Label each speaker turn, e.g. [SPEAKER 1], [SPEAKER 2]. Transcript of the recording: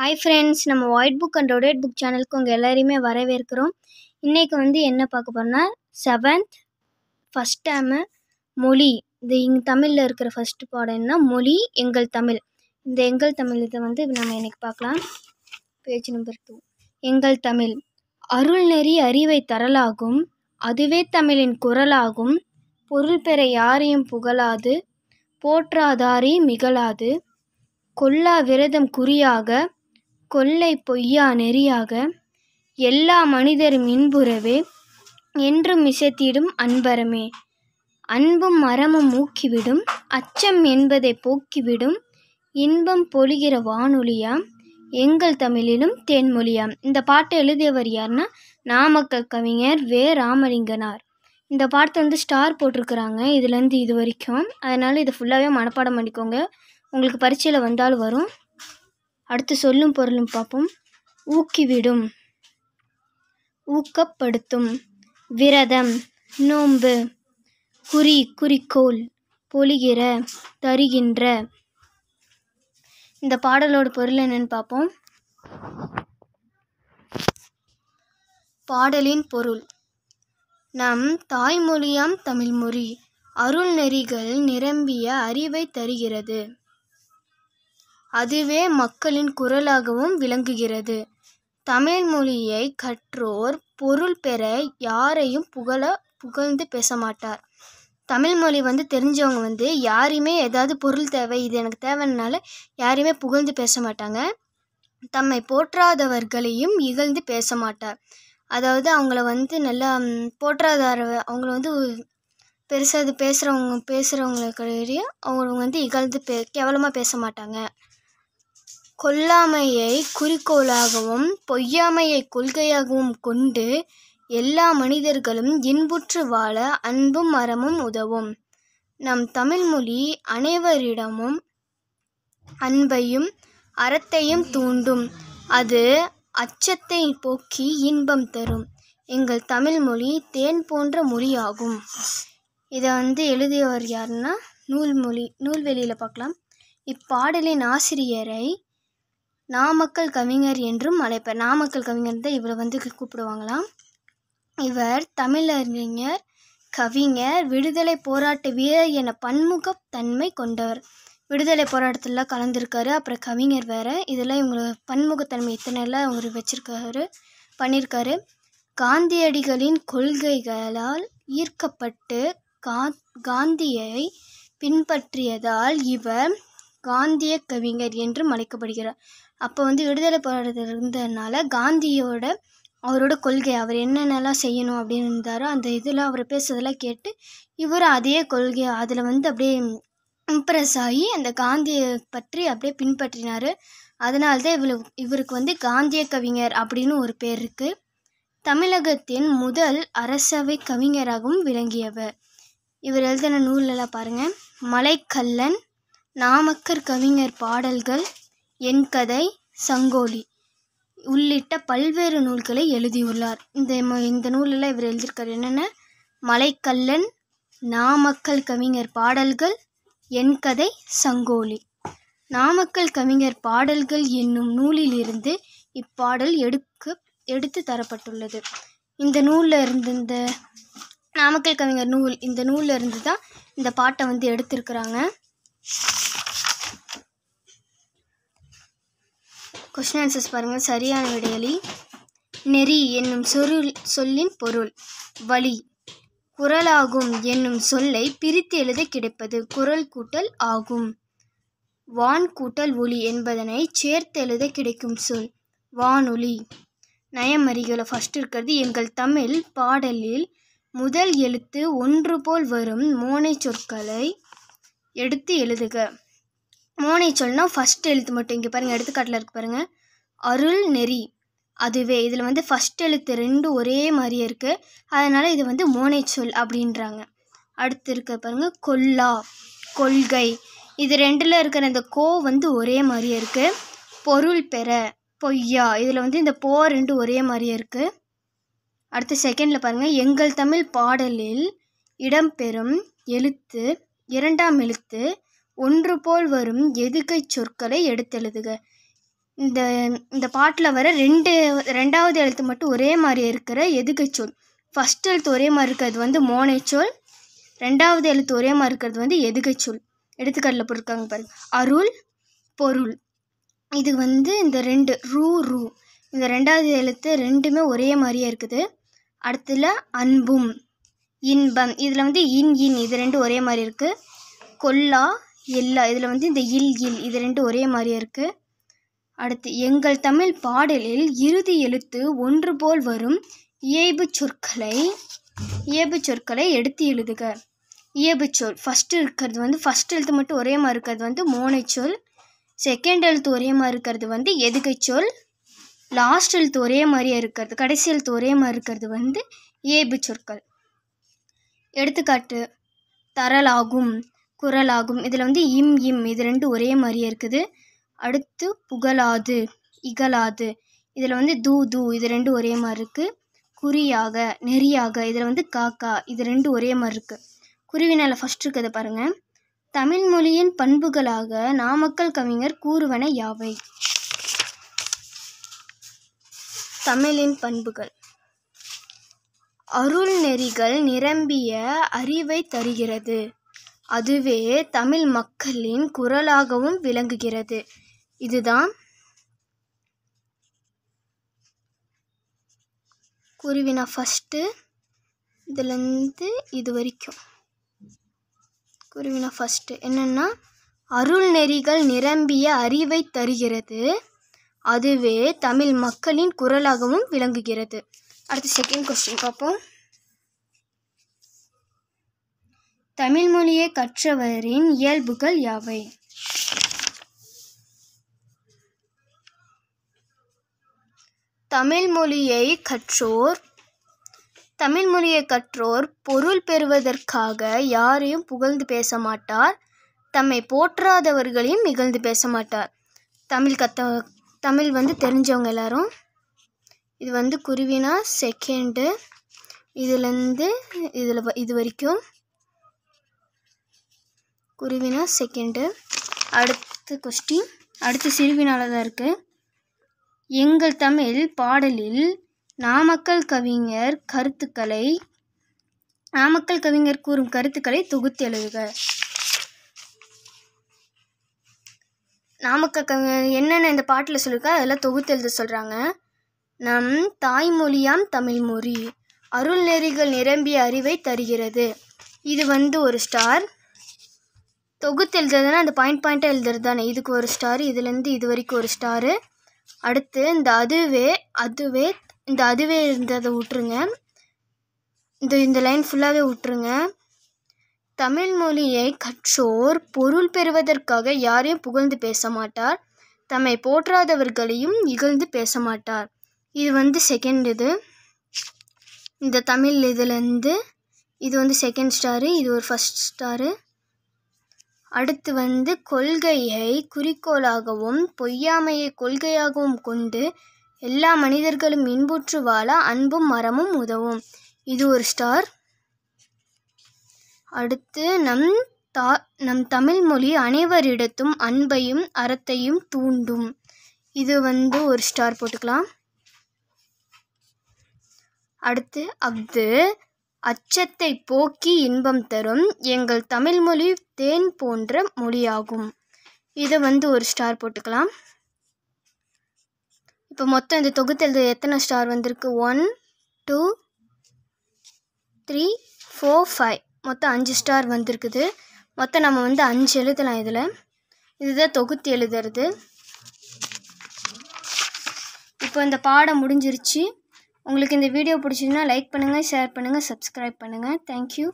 [SPEAKER 1] hi friends நம்ம white book and rotate book சேனலுக்கு உங்கள் எல்லோரையுமே வரவேற்கிறோம் இன்றைக்கி வந்து என்ன பார்க்க போகிறோம்னா செவன்த் ஃபஸ்ட் டேமு மொழி இந்த இங் தமிழில் இருக்கிற ஃபஸ்ட்டு என்ன மொழி எங்கள் தமிழ் இந்த எங்கள் தமிழ் இதை வந்து நம்ம இன்றைக்கி பார்க்கலாம் பேஜ் நம்பர் டூ எங்கள் தமிழ் அருள் நெறி அறிவை தரலாகும் அதுவே தமிழின் குரலாகும் பொருள் பெற யாரையும் புகழாது போற்றாதாரி மிகழாது கொல்லா விரதம் குறியாக கொல்லை பொய்யா நெறியாக எல்லா மனிதரும் இன்புறவே என்றும் இசைத்திடும் அன்பரமே அன்பும் மரமும் ஊக்கிவிடும் அச்சம் என்பதை போக்கிவிடும் இன்பம் பொழிகிற வானொலியாம் எங்கள் தமிழிலும் தேன்மொழியாம் இந்த பாட்டை எழுதியவர் யாருன்னா நாமக்கல் கவிஞர் வே ராமலிங்கனார் இந்த பாட்டை வந்து ஸ்டார் போட்டிருக்கிறாங்க இதுலேருந்து இது வரைக்கும் அதனால் இதை ஃபுல்லாகவே மனப்பாடம் பண்ணிக்கோங்க உங்களுக்கு பரீட்சையில் வந்தாலும் வரும் அடுத்து சொல்லும் பொருளும் பார்ப்போம் ஊக்கிவிடும் ஊக்கப்படுத்தும் விரதம் நோன்பு குறி குறிக்கோள் பொழிகிற தருகின்ற இந்த பாடலோட பொருள் என்னன்னு பார்ப்போம் பாடலின் பொருள் நம் தாய்மொழியாம் தமிழ்மொழி அருள் நெறிகள் நிரம்பிய அறிவை தருகிறது அதுவே மக்களின் குரலாகவும் விளங்குகிறது தமிழ் மொழியை கற்றோர் பொருள் பெற யாரையும் புகழ புகழ்ந்து பேச மாட்டார் தமிழ் மொழி வந்து தெரிஞ்சவங்க வந்து யாரையுமே ஏதாவது பொருள் தேவை இது எனக்கு தேவைன்னால யாரையுமே புகழ்ந்து பேச மாட்டாங்க தம்மை போற்றாதவர்களையும் இகழ்ந்து பேச மாட்டார் அதாவது அவங்கள வந்து நல்லா போற்றாதார அவங்கள வந்து பெருசாக பேசுகிறவங்க பேசுகிறவங்களுக்கு அவங்க வந்து இகழ்ந்து பே கேவலமாக பேச மாட்டாங்க கொல்லாமையை குறிக்கோளாகவும் பொய்யாமையை கொள்கையாகவும் கொண்டு எல்லா மனிதர்களும் இன்புற்று வாழ அன்பும் அறமும் உதவும் நம் தமிழ்மொழி அனைவரிடமும் அன்பையும் அறத்தையும் தூண்டும் அது அச்சத்தை போக்கி இன்பம் தரும் எங்கள் தமிழ்மொழி தேன் போன்ற மொழியாகும் இதை வந்து எழுதியவர் யாருன்னா நூல்மொழி நூல்வெளியில் பார்க்கலாம் இப்பாடலின் ஆசிரியரை நாமக்கல் கவிஞர் என்றும் அழைப்பர் நாமக்கல் கவிஞர் தான் இவரை வந்து கூப்பிடுவாங்களாம் இவர் தமிழறிஞர் கவிஞர் விடுதலை போராட்ட வீரர் என பன்முக தன்மை கொண்டவர் விடுதலை போராட்டத்தில் கலந்துருக்காரு அப்புறம் கவிஞர் வேறு இதெல்லாம் இவங்களோட பன்முகத்தன்மை இத்தனைலாம் அவங்க வச்சுருக்காரு பண்ணியிருக்காரு காந்தியடிகளின் கொள்கைகளால் ஈர்க்கப்பட்டு கா காந்தியை பின்பற்றியதால் இவர் காந்திய கவிஞர் என்றும் அழைக்கப்படுகிறார் அப்போ வந்து விடுதலை போராட்டத்தில் இருந்ததுனால காந்தியோட அவரோட கொள்கை அவர் என்னென்னலாம் செய்யணும் அப்படின்னு இருந்தாரோ அந்த இதில் அவர் பேசுறதெல்லாம் கேட்டு இவர் அதே கொள்கை அதில் வந்து அப்படியே இம்ப்ரெஸ் ஆகி அந்த காந்தியை பற்றி அப்படியே பின்பற்றினார் அதனால்தான் தான் இவருக்கு வந்து காந்திய கவிஞர் அப்படின்னு ஒரு பேர் இருக்குது தமிழகத்தின் முதல் அரசவை கவிஞராகவும் விளங்கியவர் இவர் எழுதின நூலெல்லாம் பாருங்கள் மலைக்கல்லன் நாமக்கர் கவிஞர் பாடல்கள் என் கதை சங்கோலி உள்ளிட்ட பல்வேறு நூல்களை எழுதியுள்ளார் இந்த இந்த நூலில் இவர் எழுதியிருக்கார் என்னென்ன மலைக்கல்லன் நாமக்கல் கவிஞர் பாடல்கள் என் கதை சங்கோலி நாமக்கல் கவிஞர் பாடல்கள் என்னும் நூலிலிருந்து இப்பாடல் எடுக்க எடுத்து தரப்பட்டுள்ளது இந்த நூலில் இருந்து இந்த நாமக்கல் கவிஞர் நூல் இந்த நூலில் இருந்து தான் இந்த பாட்டை வந்து எடுத்திருக்கிறாங்க கொஸ்டின் ஆன்சர்ஸ் பாருங்கள் சரியான விடையலி நெறி என்னும் சொருள் சொல்லின் பொருள் வழி குரலாகும் என்னும் சொல்லை பிரித்து எழுத கிடைப்பது குரல் கூட்டல் ஆகும் வான் கூட்டல் ஒளி என்பதனை சேர்த்து எழுத கிடைக்கும் சொல் வானொலி நயமறிகளை ஃபஸ்ட் இருக்கிறது எங்கள் தமிழ் பாடலில் முதல் எழுத்து ஒன்று போல் வரும் மோனை சொற்களை எடுத்து எழுதுக மோனை சொல்லணும் ஃபஸ்ட் எழுத்து மட்டும் இங்கே பாருங்கள் எடுத்துக்காட்டில் இருக்கு பாருங்கள் அருள் நெறி அதுவே இதில் வந்து ஃபஸ்ட் எழுத்து ரெண்டு ஒரே மாதிரியே இருக்குது அதனால் இது வந்து மோனை சொல் அப்படின்றாங்க அடுத்து இருக்க பாருங்கள் கொல்லா கொள்கை இது ரெண்டில் இருக்கிற இந்த கோ வந்து ஒரே மாதிரியே இருக்குது பொருள் பெற பொய்யா இதில் வந்து இந்த போ ரெண்டு ஒரே மாதிரியே இருக்குது அடுத்து செகண்டில் பாருங்கள் எங்கள் தமிழ் பாடலில் இடம்பெறும் எழுத்து இரண்டாம் எழுத்து ஒன்று போல் வரும் எதுகை சொற்களை எடுத்தெழுதுக இந்த இந்த பாட்டில் வர ரெண்டு ரெண்டாவது எழுத்து மட்டும் ஒரே மாதிரி இருக்கிற எதுகை சொல் ஃபஸ்ட் எழுத்து ஒரே மாதிரி இருக்கிறது வந்து மோனை சொல் ரெண்டாவது எழுத்து ஒரே மாதிரி இருக்கிறது வந்து எதுகை சொல் எடுத்துக்காட்டில் போட்டுருக்காங்க பாருங்க அருள் பொருள் இது வந்து இந்த ரெண்டு ரூ ரூ இந்த ரெண்டாவது எழுத்து ரெண்டுமே ஒரே மாதிரியே இருக்குது அடுத்துல அன்பும் இன்பம் இதில் வந்து இன் இன் இது ரெண்டும் ஒரே மாதிரி இருக்குது கொல்லா எல்லா இதில் வந்து இந்த இல் இல் இது ரெண்டும் ஒரே மாதிரியே இருக்குது அடுத்து எங்கள் தமிழ் பாடலில் இறுதி எழுத்து ஒன்று போல் வரும் இயல்பு சொற்களை இயல்பு சொற்களை எடுத்து எழுதுக இயல்பு சொல் ஃபஸ்ட்டு இருக்கிறது வந்து ஃபஸ்ட் எழுத்து மட்டும் ஒரே மாதிரி இருக்கிறது வந்து மோனை சொல் செகண்ட் எழுத்து ஒரே மாதிரி இருக்கிறது வந்து எதுகை சொல் லாஸ்ட் எழுத்து ஒரே மாதிரியே இருக்கிறது கடைசி எழுத்து ஒரே மாதிரி இருக்கிறது வந்து ஏபு சொற்கள் எடுத்துக்காட்டு தரலாகும் குரலாகும் இதில் வந்து இம் இம் இது ரெண்டும் ஒரே மாதிரியே இருக்குது அடுத்து புகழாது இகலாது இதில் வந்து தூ தூ இது ரெண்டும் ஒரே மாதிரி இருக்குது குறியாக நெறியாக இதில் வந்து காக்கா இது ரெண்டும் ஒரே மாதிரி இருக்குது குருவினால் ஃபஸ்ட் இருக்கிறத பாருங்கள் தமிழ் மொழியின் பண்புகளாக நாமக்கல் கவிஞர் கூறுவன யாவை தமிழின் பண்புகள் அருள் நெறிகள் நிரம்பிய அறிவைத் தருகிறது அதுவே தமிழ் மக்களின் குரலாகவும் விளங்குகிறது இதுதான் குருவினா ஃபஸ்ட்டு இதுலேருந்து இது வரைக்கும் குருவினா ஃபஸ்ட்டு என்னென்னா அருள் நெறிகள் நிரம்பிய அறிவை தருகிறது அதுவே தமிழ் மக்களின் குரலாகவும் விளங்குகிறது அடுத்து செகண்ட் கொஸ்டின் பார்ப்போம் தமிழ் மொழியை கற்றவரின் இயல்புகள் யாவை தமிழ் மொழியை கற்றோர் தமிழ் மொழியை கற்றோர் பொருள் பெறுவதற்காக யாரையும் புகழ்ந்து பேச மாட்டார் தம்மை போற்றாதவர்களையும் இகழ்ந்து பேச மாட்டார் தமிழ் கத்த தமிழ் வந்து தெரிஞ்சவங்க எல்லாரும் இது வந்து குருவினா செகண்டு இதுலேருந்து இதில் இது வரைக்கும் குருவினா செகண்டு அடுத்த கொஸ்டின் அடுத்து சிறுவினால தான் இருக்குது எங்கள் தமிழ் பாடலில் நாமக்கல் கவிஞர் கருத்துக்களை நாமக்கல் கவிஞர் கூறும் கருத்துக்களை தொகுத்து எழுதுக நாமக்கல் கவிஞர் என்னென்ன இந்த பாட்டில் சொல்லியிருக்கா அதெல்லாம் தொகுத்து எழுத சொல்கிறாங்க நம் தாய்மொழியாம் தமிழ்மொழி அருள் நெறிகள் நிரம்பிய அறிவை தருகிறது இது வந்து ஒரு ஸ்டார் தொகுத்து எழுதுறதுனா அந்த பாயிண்ட் பாயிண்ட்டாக எழுதுறது தானே இதுக்கு ஒரு ஸ்டார் இதுலேருந்து இது வரைக்கும் ஒரு ஸ்டாரு அடுத்து இந்த அதுவே அதுவே இந்த அதுவே இருந்ததை விட்டுருங்க இந்த இந்த லைன் ஃபுல்லாகவே விட்டுருங்க தமிழ் மொழியை கற்றோர் பொருள் பெறுவதற்காக யாரையும் புகழ்ந்து பேச மாட்டார் தம்மை போற்றாதவர்களையும் இகழ்ந்து பேச மாட்டார் இது வந்து செகண்ட் இது இந்த தமிழ் இதுலேருந்து இது வந்து செகண்ட் ஸ்டாரு இது ஒரு ஃபஸ்ட் ஸ்டாரு அடுத்து வந்து கொள்கையை குறிக்கோளாகவும் பொய்யாமையை கொள்கையாகவும் கொண்டு எல்லா மனிதர்களும் இன்புற்று வாழ அன்பும் மரமும் உதவும் இது ஒரு ஸ்டார் அடுத்து நம் தா நம் தமிழ் மொழி அனைவரிடத்தும் அன்பையும் அறத்தையும் தூண்டும் இது வந்து ஒரு ஸ்டார் போட்டுக்கலாம் அடுத்து அஃது அச்சத்தை போக்கி இன்பம் தரும் எங்கள் தமிழ்மொழி தேன் போன்ற மொழியாகும் இதை வந்து ஒரு ஸ்டார் போட்டுக்கலாம் இப்போ மொத்தம் இந்த தொகுத்தல் எத்தனை ஸ்டார் வந்திருக்கு one two three four five மொத்தம் அஞ்சு ஸ்டார் வந்திருக்குது மொத்தம் நம்ம வந்து அஞ்சு எழுதலாம் இதில் இதுதான் தொகுத்து எழுதுறது இப்போ இந்த பாடம் முடிஞ்சிருச்சு உங்களுக்கு இந்த வீடியோ பிடிச்சிங்கன்னா லைக் பண்ணுங்கள் ஷேர் பண்ணுங்கள் சப்ஸ்கிரைப் பண்ணுங்கள் தேங்க்யூ